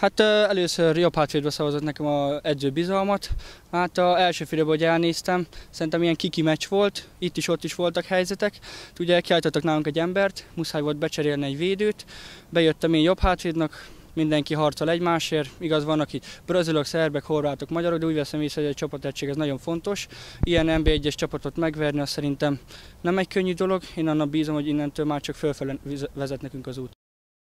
Hát először jobb hátvédbe szavazott nekem a edző bizalmat. Hát a első félben, hogy elnéztem, szerintem ilyen kiki meccs volt, itt is ott is voltak helyzetek. Ugye kiáltottak nálunk egy embert, muszáj volt becserélni egy védőt, bejöttem én jobb hátvédnak, mindenki harcol egymásért. Igaz, vannak itt brazilok, szerbek, horvátok, magyarok, de úgy veszem észre, hogy egy csapategység ez nagyon fontos. Ilyen ember 1 csapatot megverni, az szerintem nem egy könnyű dolog. Én annak bízom, hogy innentől már csak fölfelé vezet nekünk az út.